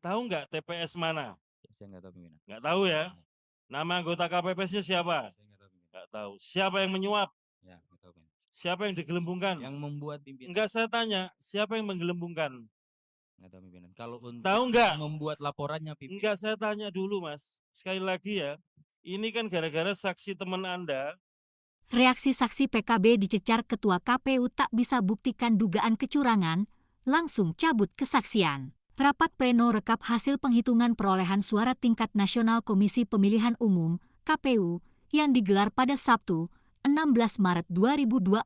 Tahu nggak TPS mana? Ya, saya nggak tahu Nggak tahu ya? Iya. Nama anggota KPPS-nya siapa? Ya, nggak tahu Siapa yang menyuap? Ya, nggak tahu Siapa yang digelembungkan? Yang membuat pimpinan. Enggak saya tanya, siapa yang menggelembungkan? Enggak tahu pimpinan. Kalau untuk tahu enggak? membuat laporannya pimpinan. Enggak saya tanya dulu, Mas. Sekali lagi ya, ini kan gara-gara saksi teman Anda Reaksi saksi PKB dicecar Ketua KPU tak bisa buktikan dugaan kecurangan, langsung cabut kesaksian. Rapat pleno rekap hasil penghitungan perolehan suara tingkat nasional Komisi Pemilihan Umum (KPU) yang digelar pada Sabtu, 16 Maret 2024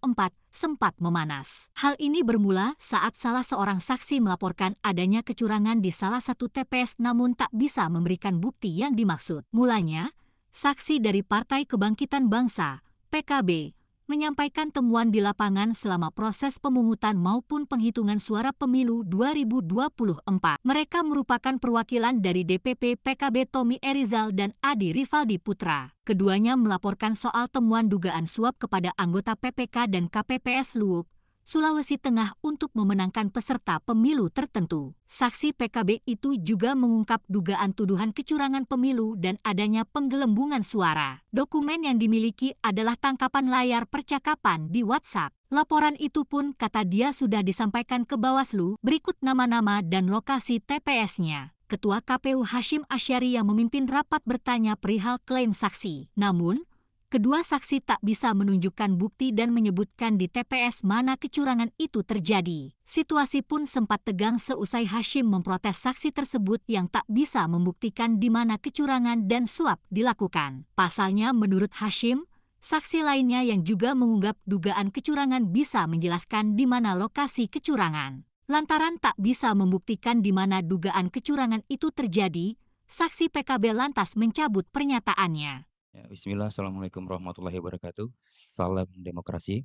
sempat memanas. Hal ini bermula saat salah seorang saksi melaporkan adanya kecurangan di salah satu TPS namun tak bisa memberikan bukti yang dimaksud. Mulanya, saksi dari Partai Kebangkitan Bangsa (PKB) menyampaikan temuan di lapangan selama proses pemungutan maupun penghitungan suara pemilu 2024. Mereka merupakan perwakilan dari DPP PKB Tommy Erizal dan Adi Rivaldi Putra. Keduanya melaporkan soal temuan dugaan suap kepada anggota PPK dan KPPS Luwuk, Sulawesi Tengah untuk memenangkan peserta pemilu tertentu. Saksi PKB itu juga mengungkap dugaan tuduhan kecurangan pemilu dan adanya penggelembungan suara. Dokumen yang dimiliki adalah tangkapan layar percakapan di WhatsApp. Laporan itu pun kata dia sudah disampaikan ke Bawaslu berikut nama-nama dan lokasi TPS-nya. Ketua KPU Hashim Asyari yang memimpin rapat bertanya perihal klaim saksi. Namun, kedua saksi tak bisa menunjukkan bukti dan menyebutkan di TPS mana kecurangan itu terjadi. Situasi pun sempat tegang seusai Hashim memprotes saksi tersebut yang tak bisa membuktikan di mana kecurangan dan suap dilakukan. Pasalnya menurut Hashim, saksi lainnya yang juga mengungkap dugaan kecurangan bisa menjelaskan di mana lokasi kecurangan. Lantaran tak bisa membuktikan di mana dugaan kecurangan itu terjadi, saksi PKB lantas mencabut pernyataannya. Ya, Bismillah, Assalamualaikum warahmatullahi wabarakatuh. Salam demokrasi,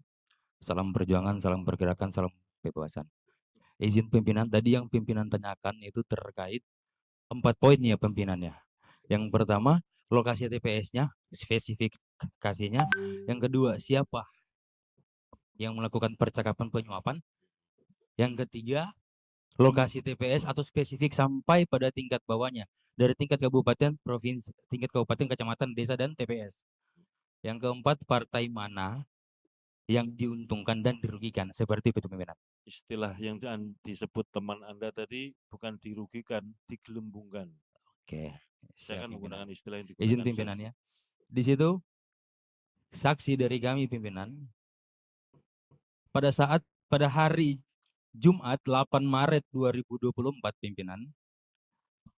salam perjuangan, salam pergerakan, salam kebebasan. Izin pimpinan, tadi yang pimpinan tanyakan itu terkait empat poinnya pimpinannya. Yang pertama, lokasi TPS-nya, spesifikasinya. Yang kedua, siapa yang melakukan percakapan penyuapan. Yang ketiga, lokasi TPS atau spesifik sampai pada tingkat bawahnya dari tingkat kabupaten, provinsi, tingkat kabupaten, kecamatan, desa dan TPS. Yang keempat, partai mana yang diuntungkan dan dirugikan seperti itu pimpinan. Istilah yang disebut teman Anda tadi bukan dirugikan, digelembungkan. Oke. Saya akan menggunakan istilah yang digunakan. Izin pimpinannya. Di situ saksi dari kami pimpinan pada saat pada hari Jumat 8 Maret 2024 pimpinan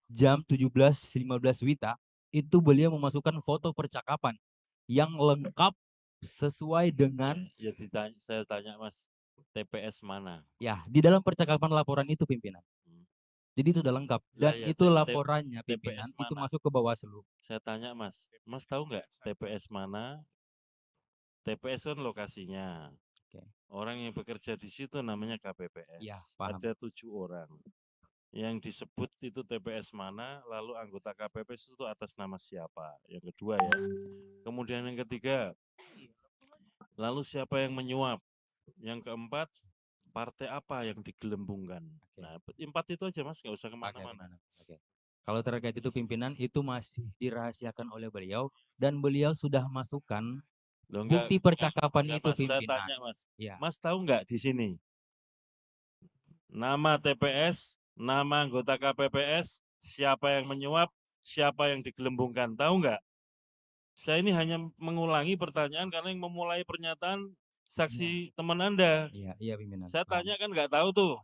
jam 17.15 Wita itu beliau memasukkan foto percakapan yang lengkap sesuai dengan ya ditanya, saya tanya Mas TPS mana ya di dalam percakapan laporan itu pimpinan hmm. jadi itu sudah lengkap dan ya, ya, itu laporannya pimpinan mana? itu masuk ke Bawaslu saya tanya Mas Mas tahu nggak TPS mana TPS kan lokasinya Orang yang bekerja di situ namanya KPPS. Ya, Ada tujuh orang. Yang disebut itu TPS mana, lalu anggota KPPS itu atas nama siapa. Yang kedua ya. Kemudian yang ketiga, lalu siapa yang menyuap. Yang keempat, partai apa yang digelembungkan. Okay. Nah, empat itu aja mas, nggak usah kemana-mana. Okay, Kalau terkait itu pimpinan itu masih dirahasiakan oleh beliau dan beliau sudah masukkan Loh, enggak, bukti percakapan enggak, itu mas, pimpinan. Saya tanya mas, ya. mas tahu nggak di sini nama TPS, nama anggota KPPS, siapa yang menyuap, siapa yang digelembungkan, tahu nggak? Saya ini hanya mengulangi pertanyaan karena yang memulai pernyataan saksi ya. teman anda. Iya, iya pimpinan. Saya tanya kan nggak tahu tuh.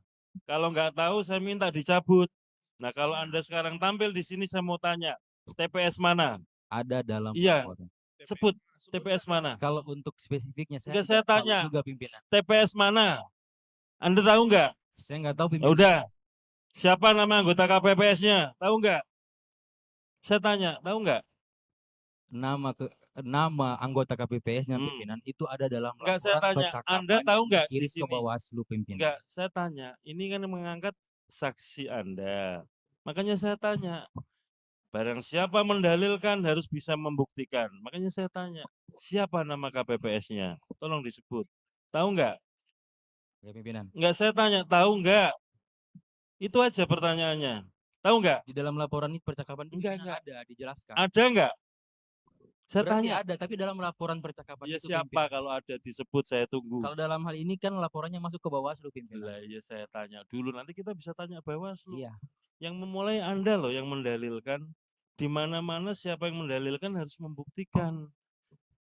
Kalau nggak tahu saya minta dicabut. Nah kalau iya. anda sekarang tampil di sini saya mau tanya TPS mana? Ada dalam. Iya sebut TPS mana? Kalau untuk spesifiknya saya saya tanya. Juga pimpinan. TPS mana? Anda tahu nggak? Saya nggak tahu pimpinan. Udah. Siapa nama anggota KPPS-nya? Tahu nggak? Saya tanya, tahu nggak? Nama ke nama anggota KPPS nya hmm. pimpinan itu ada dalam laporan Enggak, saya tanya, Anda tahu nggak di sini? Ke Bawaslu pimpinan. Enggak, saya tanya. Ini kan mengangkat saksi Anda. Makanya saya tanya, Barang siapa mendalilkan harus bisa membuktikan. Makanya saya tanya, siapa nama KPPS-nya? Tolong disebut. Tahu enggak? Ya, pimpinan. Enggak saya tanya, tahu enggak? Itu aja pertanyaannya. Tahu enggak? Di dalam laporan ini percakapan enggak, enggak ada dijelaskan. Ada enggak? Saya Berarti tanya. ada, tapi dalam laporan percakapan ya, itu siapa pimpinan. kalau ada disebut saya tunggu. Kalau dalam hal ini kan laporannya masuk ke Bawaslu pimpinan. Lah, ya saya tanya dulu nanti kita bisa tanya Bawaslu. Iya. Yang memulai Anda loh yang mendalilkan di mana-mana siapa yang mendalilkan harus membuktikan.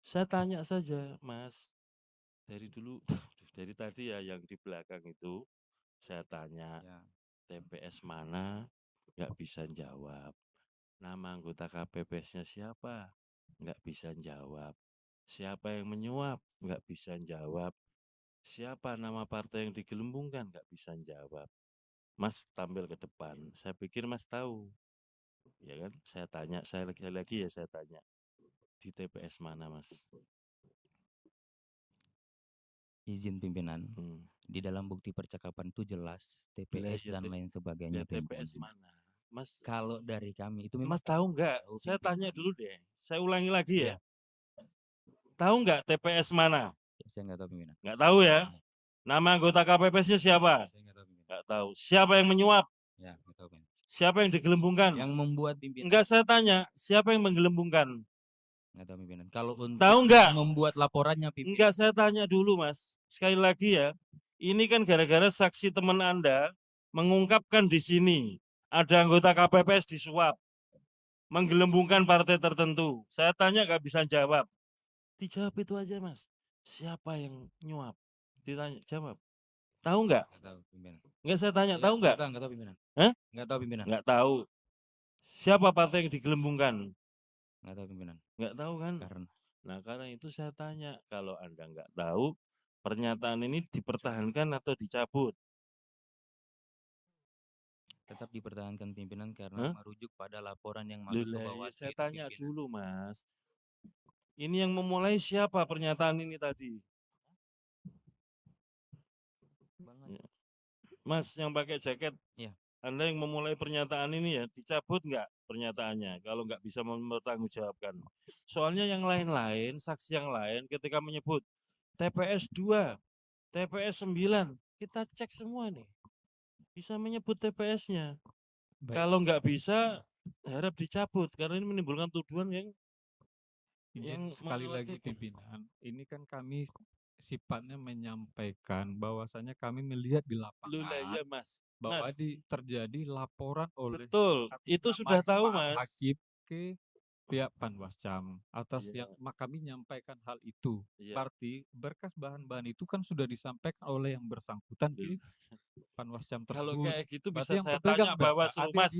Saya tanya saja, Mas. Dari dulu, dari tadi ya yang di belakang itu saya tanya ya. TPS mana, nggak bisa jawab. Nama anggota KPPS-nya siapa, nggak bisa jawab. Siapa yang menyuap, nggak bisa jawab. Siapa nama partai yang digelembungkan, nggak bisa jawab. Mas tampil ke depan. Saya pikir Mas tahu ya kan saya tanya saya lagi lagi ya saya tanya di TPS mana mas izin pimpinan hmm. di dalam bukti percakapan itu jelas TPS Bila, dan ya, lain sebagainya ya, TPS mana mas kalau dari kami itu mas tahu nggak saya tanya dulu deh saya ulangi lagi ya, ya. tahu nggak TPS mana ya, saya nggak tahu pimpinan nggak tahu ya iya. nama anggota KPPS-nya siapa saya nggak tahu, pimpinan. nggak tahu siapa yang menyuap ya nggak tahu pimpinan Siapa yang digelembungkan? Yang membuat pimpinan. Enggak saya tanya, siapa yang menggelembungkan? Enggak tahu pimpinan. Kalau untuk tahu enggak? membuat laporannya pimpinan. Enggak saya tanya dulu Mas. Sekali lagi ya, ini kan gara-gara saksi teman Anda mengungkapkan di sini ada anggota KPPS disuap menggelembungkan partai tertentu. Saya tanya nggak bisa jawab. Dijawab itu aja mas. Siapa yang nyuap? Ditanya jawab. Tahu nggak? Nggak tahu pimpinan. Nggak saya tanya, iya, tahu nggak? Nggak tahu pimpinan. Hah? Nggak tahu pimpinan. Nggak tahu. Siapa partai yang digelembungkan? Nggak tahu pimpinan. Nggak tahu kan? Karena. Nah karena itu saya tanya, kalau Anda nggak tahu, pernyataan ini dipertahankan atau dicabut? tetap dipertahankan pimpinan karena Hah? merujuk pada laporan yang masuk Lulai, ke ya, bawah. Saya tanya pimpinan. dulu, Mas. Ini yang memulai siapa pernyataan ini tadi? Mas yang pakai jaket, ya. Anda yang memulai pernyataan ini ya, dicabut nggak pernyataannya kalau nggak bisa mempertanggungjawabkan. Soalnya yang lain-lain, saksi yang lain ketika menyebut TPS 2, TPS 9, kita cek semua nih. Bisa menyebut TPS-nya. Kalau nggak bisa, harap dicabut karena ini menimbulkan tuduhan yang yang sekali lagi pimpinan, ini kan kami Sifatnya menyampaikan bahwasanya kami melihat di lapangan. Lula lapangan ya Mas. bahwa di terjadi laporan oleh betul. Itu sudah tahu Mas. Hakim ke pihak Panwascam atas yeah. yang kami menyampaikan hal itu. Yeah. Berarti berkas bahan-bahan itu kan sudah disampaikan oleh yang bersangkutan di Panwascam tersebut Kalau kayak gitu bisa Berarti saya tanya Bawaslu Mas.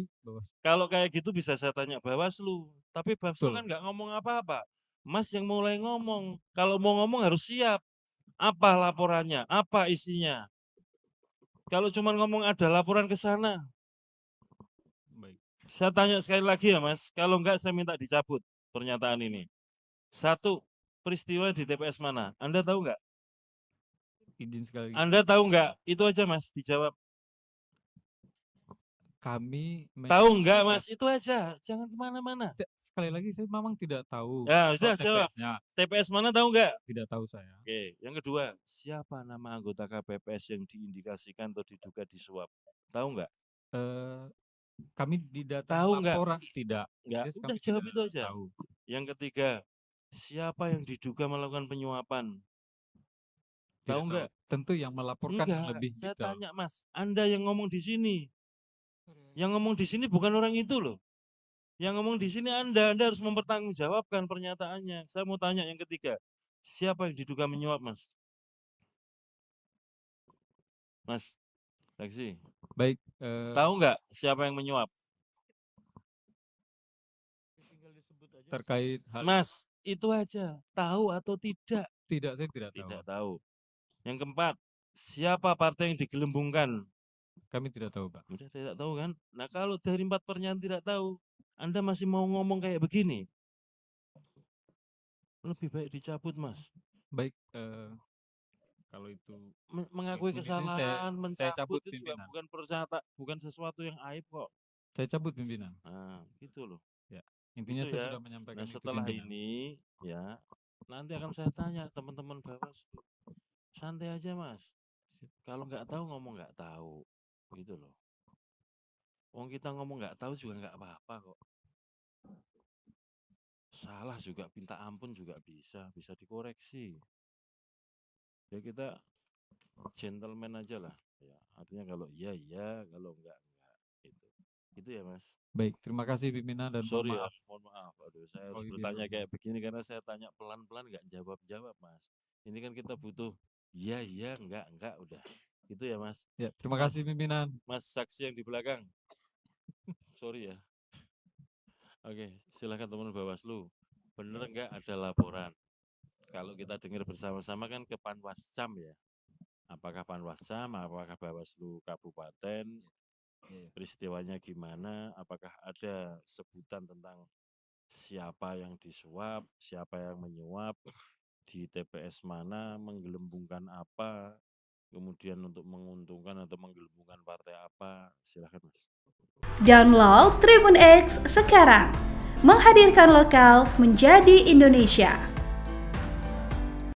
Kalau kayak gitu bisa saya tanya Bawaslu. Tapi Bawaslu kan nggak ngomong apa-apa. Mas yang mulai ngomong. Hmm. Kalau mau ngomong harus siap. Apa laporannya? Apa isinya? Kalau cuma ngomong ada laporan ke sana. Baik. Saya tanya sekali lagi ya Mas, kalau enggak saya minta dicabut pernyataan ini. Satu, peristiwa di TPS mana? Anda tahu enggak? Izin sekali. Anda tahu enggak? Itu aja Mas, dijawab kami tahu enggak mas itu aja jangan kemana-mana sekali lagi saya memang tidak tahu ya sudah jawab TPS mana tahu enggak tidak tahu saya oke yang kedua siapa nama anggota KPPS yang diindikasikan atau diduga disuap tahu enggak eh, kami tidak tahu enggak orang tidak nggak Sudah jawab itu aja tahu. yang ketiga siapa yang diduga melakukan penyuapan tahu enggak tentu yang melaporkan enggak, lebih saya detail. tanya mas anda yang ngomong di sini yang ngomong di sini bukan orang itu loh. Yang ngomong di sini Anda, Anda harus mempertanggungjawabkan pernyataannya. Saya mau tanya yang ketiga, siapa yang diduga menyuap, Mas? Mas, Lexi. Baik. Uh... Tahu nggak siapa yang menyuap? Terkait hal... Mas, itu aja. Tahu atau tidak? Tidak, saya tidak, tahu. tidak tahu. Yang keempat, siapa partai yang digelembungkan? Kami tidak tahu, Pak. Udah tidak tahu kan? Nah, kalau dari empat pernyataan tidak tahu, Anda masih mau ngomong kayak begini? Lebih baik dicabut, Mas. Baik, eh, kalau itu mengakui kesalahan, saya, mencabut saya cabut itu pimpinan. juga bukan persata, bukan sesuatu yang aib kok. Saya cabut pimpinan. Nah, gitu loh. Ya, intinya gitu saya ya. sudah menyampaikan nah, setelah itu ini ya nanti akan saya tanya teman-teman Bawaslu. Santai aja, Mas. Kalau nggak tahu ngomong nggak tahu gitu loh Wong kita ngomong nggak tahu juga nggak apa-apa kok salah juga minta ampun juga bisa bisa dikoreksi ya kita gentleman aja lah ya artinya kalau iya iya kalau enggak enggak itu itu ya mas baik terima kasih pimpinan dan sorry mohon ya, maaf. ya mohon maaf aduh saya harus oh, bertanya bisa. Ya. kayak begini karena saya tanya pelan pelan nggak jawab jawab mas ini kan kita butuh iya iya enggak enggak udah Gitu ya, Mas. Ya, terima mas, kasih pimpinan. Mas saksi yang di belakang. Sorry ya. Oke, silakan teman Bawaslu. bener ya. nggak ada laporan? Kalau kita dengar bersama-sama kan ke Panwascam ya. Apakah Panwascam, apakah Bawaslu Kabupaten, iya, iya. peristiwanya gimana, apakah ada sebutan tentang siapa yang disuap, siapa yang menyuap, di TPS mana, menggelembungkan apa, kemudian untuk menguntungkan atau menggelembungkan partai apa silahkan mas download Tribun X sekarang menghadirkan lokal menjadi Indonesia